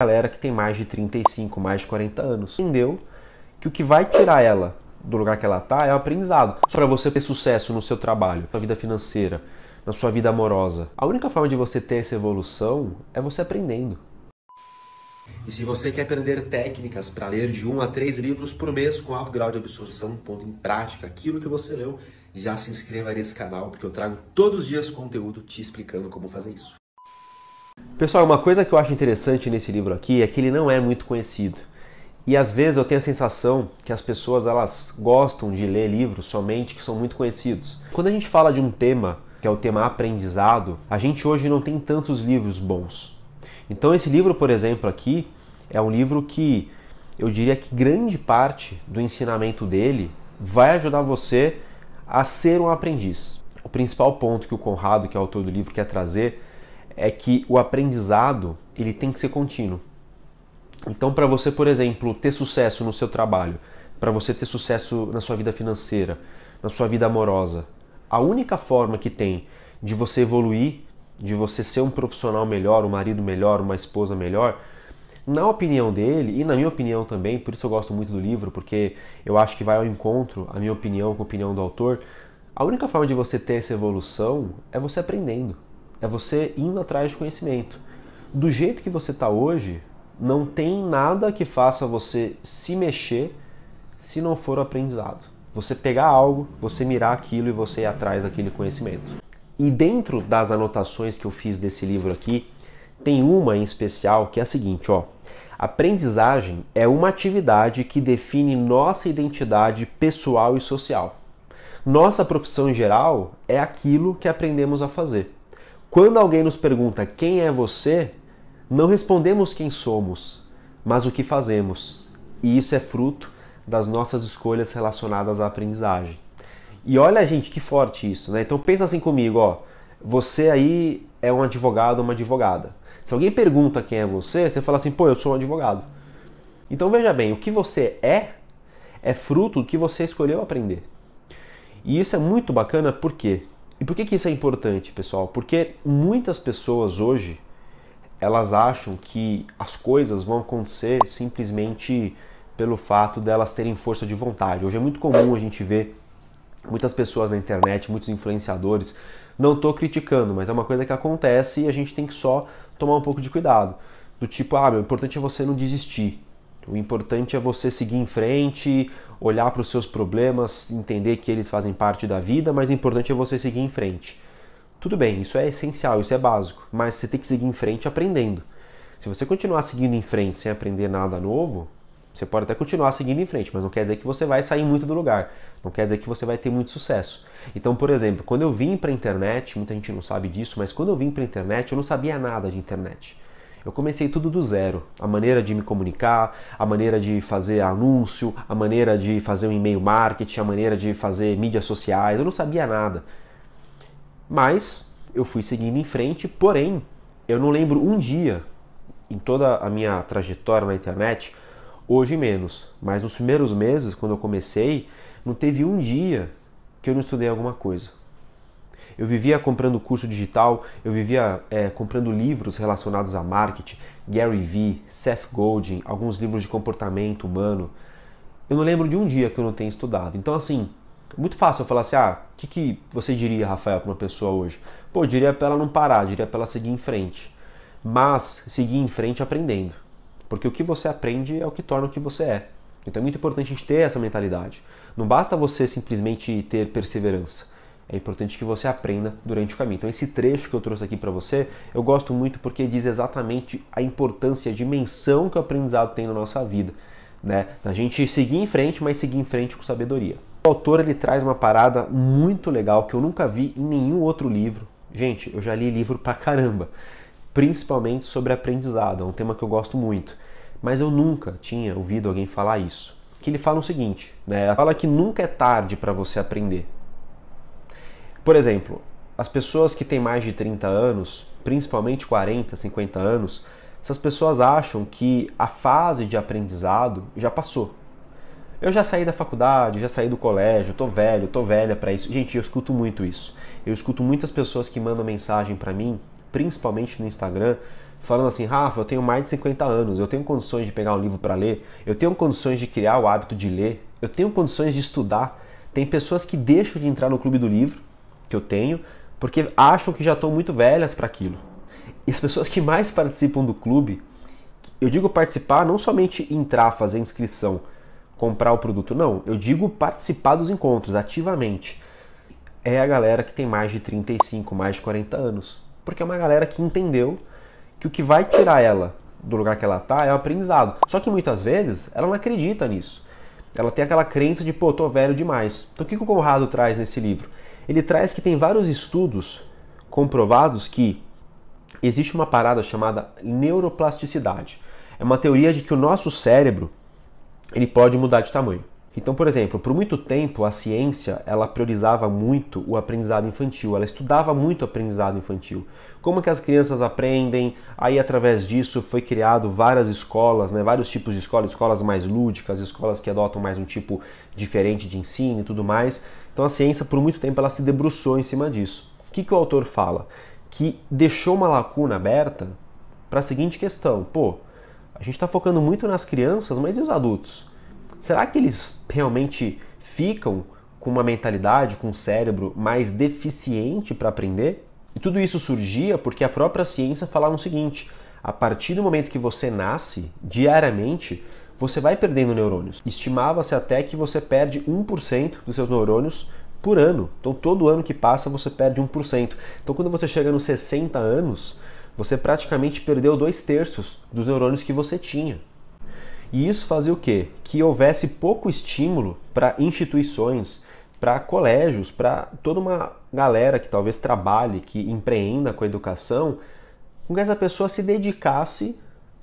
galera que tem mais de 35, mais de 40 anos. Entendeu que o que vai tirar ela do lugar que ela tá é o aprendizado. para você ter sucesso no seu trabalho, na sua vida financeira, na sua vida amorosa. A única forma de você ter essa evolução é você aprendendo. E se você quer aprender técnicas para ler de um a três livros por mês com alto grau de absorção, pondo em prática aquilo que você leu, já se inscreva nesse canal, porque eu trago todos os dias conteúdo te explicando como fazer isso. Pessoal, uma coisa que eu acho interessante nesse livro aqui é que ele não é muito conhecido. E às vezes eu tenho a sensação que as pessoas elas gostam de ler livros somente que são muito conhecidos. Quando a gente fala de um tema, que é o tema aprendizado, a gente hoje não tem tantos livros bons. Então esse livro, por exemplo, aqui é um livro que eu diria que grande parte do ensinamento dele vai ajudar você a ser um aprendiz. O principal ponto que o Conrado, que é o autor do livro, quer trazer é que o aprendizado ele tem que ser contínuo. Então, para você, por exemplo, ter sucesso no seu trabalho, para você ter sucesso na sua vida financeira, na sua vida amorosa, a única forma que tem de você evoluir, de você ser um profissional melhor, um marido melhor, uma esposa melhor, na opinião dele e na minha opinião também, por isso eu gosto muito do livro, porque eu acho que vai ao encontro a minha opinião com a opinião do autor. A única forma de você ter essa evolução é você aprendendo. É você indo atrás de conhecimento. Do jeito que você está hoje, não tem nada que faça você se mexer se não for o aprendizado. Você pegar algo, você mirar aquilo e você ir atrás daquele conhecimento. E dentro das anotações que eu fiz desse livro aqui, tem uma em especial que é a seguinte, ó. Aprendizagem é uma atividade que define nossa identidade pessoal e social. Nossa profissão em geral é aquilo que aprendemos a fazer. Quando alguém nos pergunta quem é você, não respondemos quem somos, mas o que fazemos. E isso é fruto das nossas escolhas relacionadas à aprendizagem. E olha, gente, que forte isso, né? Então pensa assim comigo, ó. Você aí é um advogado ou uma advogada. Se alguém pergunta quem é você, você fala assim, pô, eu sou um advogado. Então veja bem, o que você é é fruto do que você escolheu aprender. E isso é muito bacana porque e por que, que isso é importante, pessoal? Porque muitas pessoas hoje elas acham que as coisas vão acontecer simplesmente pelo fato delas terem força de vontade. Hoje é muito comum a gente ver muitas pessoas na internet, muitos influenciadores. Não estou criticando, mas é uma coisa que acontece e a gente tem que só tomar um pouco de cuidado. Do tipo, ah, meu, o importante é você não desistir. O importante é você seguir em frente, olhar para os seus problemas, entender que eles fazem parte da vida, mas o importante é você seguir em frente. Tudo bem, isso é essencial, isso é básico, mas você tem que seguir em frente aprendendo. Se você continuar seguindo em frente sem aprender nada novo, você pode até continuar seguindo em frente, mas não quer dizer que você vai sair muito do lugar, não quer dizer que você vai ter muito sucesso. Então, por exemplo, quando eu vim para a internet, muita gente não sabe disso, mas quando eu vim para a internet, eu não sabia nada de internet. Eu comecei tudo do zero. A maneira de me comunicar, a maneira de fazer anúncio, a maneira de fazer um e-mail marketing, a maneira de fazer mídias sociais. Eu não sabia nada. Mas eu fui seguindo em frente, porém, eu não lembro um dia em toda a minha trajetória na internet, hoje menos, mas nos primeiros meses, quando eu comecei, não teve um dia que eu não estudei alguma coisa. Eu vivia comprando curso digital, eu vivia é, comprando livros relacionados a marketing, Gary Vee, Seth Godin, alguns livros de comportamento humano. Eu não lembro de um dia que eu não tenha estudado. Então, assim, é muito fácil eu falar assim: ah, o que, que você diria, Rafael, para uma pessoa hoje? Pô, eu diria para ela não parar, diria para ela seguir em frente. Mas seguir em frente aprendendo. Porque o que você aprende é o que torna o que você é. Então é muito importante a gente ter essa mentalidade. Não basta você simplesmente ter perseverança. É importante que você aprenda durante o caminho. Então, esse trecho que eu trouxe aqui para você, eu gosto muito porque diz exatamente a importância, a dimensão que o aprendizado tem na nossa vida. Né? A gente seguir em frente, mas seguir em frente com sabedoria. O autor ele traz uma parada muito legal que eu nunca vi em nenhum outro livro. Gente, eu já li livro pra caramba, principalmente sobre aprendizado, é um tema que eu gosto muito. Mas eu nunca tinha ouvido alguém falar isso. Que ele fala o seguinte, né? Fala que nunca é tarde para você aprender. Por exemplo, as pessoas que têm mais de 30 anos, principalmente 40, 50 anos, essas pessoas acham que a fase de aprendizado já passou. Eu já saí da faculdade, já saí do colégio, tô velho, tô velha para isso. Gente, eu escuto muito isso. Eu escuto muitas pessoas que mandam mensagem para mim, principalmente no Instagram, falando assim: Rafa, eu tenho mais de 50 anos, eu tenho condições de pegar um livro para ler, eu tenho condições de criar o hábito de ler, eu tenho condições de estudar. Tem pessoas que deixam de entrar no clube do livro que eu tenho, porque acham que já estão muito velhas para aquilo. E as pessoas que mais participam do clube, eu digo participar não somente entrar, fazer inscrição, comprar o produto, não. Eu digo participar dos encontros ativamente. É a galera que tem mais de 35, mais de 40 anos. Porque é uma galera que entendeu que o que vai tirar ela do lugar que ela tá é o aprendizado. Só que muitas vezes ela não acredita nisso. Ela tem aquela crença de, pô, tô velho demais. Então o que o Conrado traz nesse livro? ele traz que tem vários estudos comprovados que existe uma parada chamada neuroplasticidade. É uma teoria de que o nosso cérebro ele pode mudar de tamanho. Então, por exemplo, por muito tempo a ciência ela priorizava muito o aprendizado infantil, ela estudava muito o aprendizado infantil. Como que as crianças aprendem? Aí através disso foi criado várias escolas, né, vários tipos de escolas, escolas mais lúdicas, escolas que adotam mais um tipo diferente de ensino e tudo mais. Então a ciência, por muito tempo, ela se debruçou em cima disso. O que, que o autor fala? Que deixou uma lacuna aberta para a seguinte questão: pô, a gente está focando muito nas crianças, mas e os adultos? Será que eles realmente ficam com uma mentalidade, com um cérebro mais deficiente para aprender? E tudo isso surgia porque a própria ciência falava o seguinte: a partir do momento que você nasce, diariamente, você vai perdendo neurônios. Estimava-se até que você perde 1% dos seus neurônios por ano. Então, todo ano que passa, você perde 1%. Então, quando você chega nos 60 anos, você praticamente perdeu dois terços dos neurônios que você tinha. E isso fazia o quê? Que houvesse pouco estímulo para instituições, para colégios, para toda uma galera que talvez trabalhe, que empreenda com a educação, com que essa pessoa se dedicasse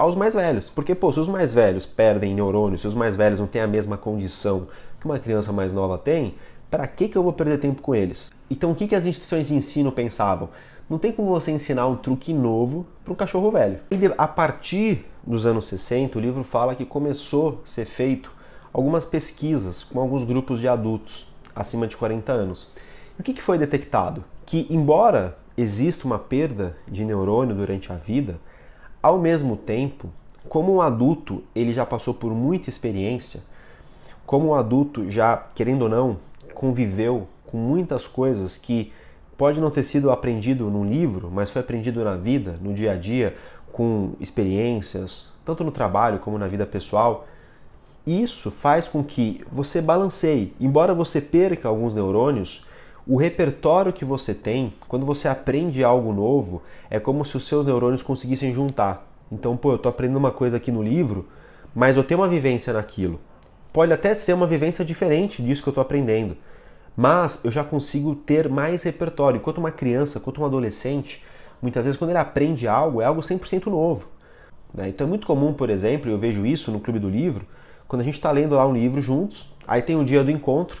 aos mais velhos. Porque, pô, se os mais velhos perdem neurônios, se os mais velhos não têm a mesma condição que uma criança mais nova tem, para que, que eu vou perder tempo com eles? Então, o que, que as instituições de ensino pensavam? Não tem como você ensinar um truque novo para um cachorro velho. E a partir dos anos 60, o livro fala que começou a ser feito algumas pesquisas com alguns grupos de adultos acima de 40 anos. o que, que foi detectado? Que, embora exista uma perda de neurônio durante a vida, ao mesmo tempo, como um adulto ele já passou por muita experiência, como um adulto já, querendo ou não, conviveu com muitas coisas que pode não ter sido aprendido num livro, mas foi aprendido na vida, no dia a dia, com experiências, tanto no trabalho como na vida pessoal. Isso faz com que você balanceie. Embora você perca alguns neurônios, o repertório que você tem, quando você aprende algo novo, é como se os seus neurônios conseguissem juntar. Então, pô, eu tô aprendendo uma coisa aqui no livro, mas eu tenho uma vivência naquilo. Pode até ser uma vivência diferente disso que eu tô aprendendo, mas eu já consigo ter mais repertório. Enquanto uma criança, quanto um adolescente, muitas vezes quando ele aprende algo, é algo 100% novo. Né? Então é muito comum, por exemplo, eu vejo isso no Clube do Livro, quando a gente está lendo lá um livro juntos, aí tem o um dia do encontro,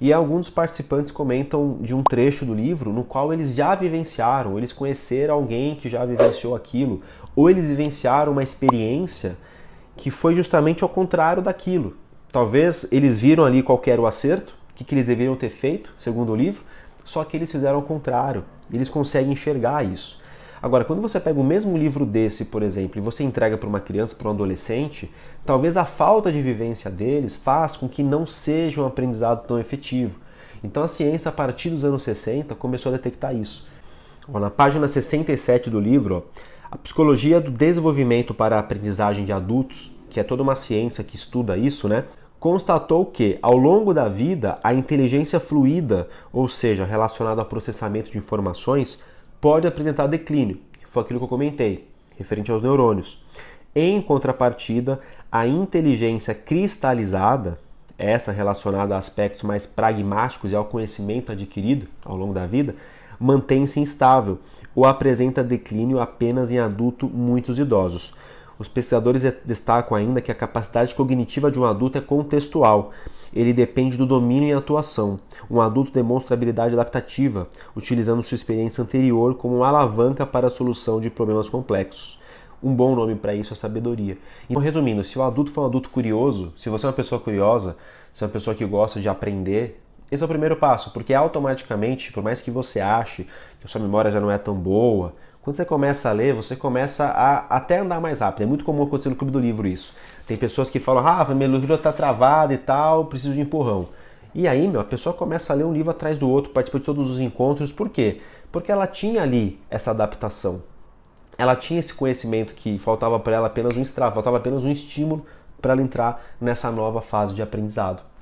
e alguns participantes comentam de um trecho do livro no qual eles já vivenciaram, eles conheceram alguém que já vivenciou aquilo, ou eles vivenciaram uma experiência que foi justamente ao contrário daquilo. Talvez eles viram ali qual era o acerto, o que, que eles deveriam ter feito, segundo o livro, só que eles fizeram o contrário. Eles conseguem enxergar isso. Agora, quando você pega o mesmo livro desse, por exemplo, e você entrega para uma criança, para um adolescente, talvez a falta de vivência deles faça com que não seja um aprendizado tão efetivo. Então a ciência, a partir dos anos 60, começou a detectar isso. Ó, na página 67 do livro, ó, a psicologia do desenvolvimento para a aprendizagem de adultos, que é toda uma ciência que estuda isso, né? Constatou que, ao longo da vida, a inteligência fluida, ou seja, relacionada ao processamento de informações, pode apresentar declínio, foi aquilo que eu comentei, referente aos neurônios. Em contrapartida, a inteligência cristalizada, essa relacionada a aspectos mais pragmáticos e ao conhecimento adquirido ao longo da vida, mantém-se instável ou apresenta declínio apenas em adulto muitos idosos. Os pesquisadores destacam ainda que a capacidade cognitiva de um adulto é contextual. Ele depende do domínio e atuação. Um adulto demonstra habilidade adaptativa, utilizando sua experiência anterior como uma alavanca para a solução de problemas complexos. Um bom nome para isso é sabedoria. Então, resumindo, se o adulto for um adulto curioso, se você é uma pessoa curiosa, se é uma pessoa que gosta de aprender, esse é o primeiro passo, porque automaticamente, por mais que você ache que a sua memória já não é tão boa, quando você começa a ler, você começa a até andar mais rápido. É muito comum acontecer no clube do livro isso. Tem pessoas que falam, Rafa, ah, minha leitura está travada e tal, preciso de empurrão. E aí, meu, a pessoa começa a ler um livro atrás do outro, participa de todos os encontros. Por quê? Porque ela tinha ali essa adaptação. Ela tinha esse conhecimento que faltava para ela apenas um estrava, faltava apenas um estímulo para ela entrar nessa nova fase de aprendizado.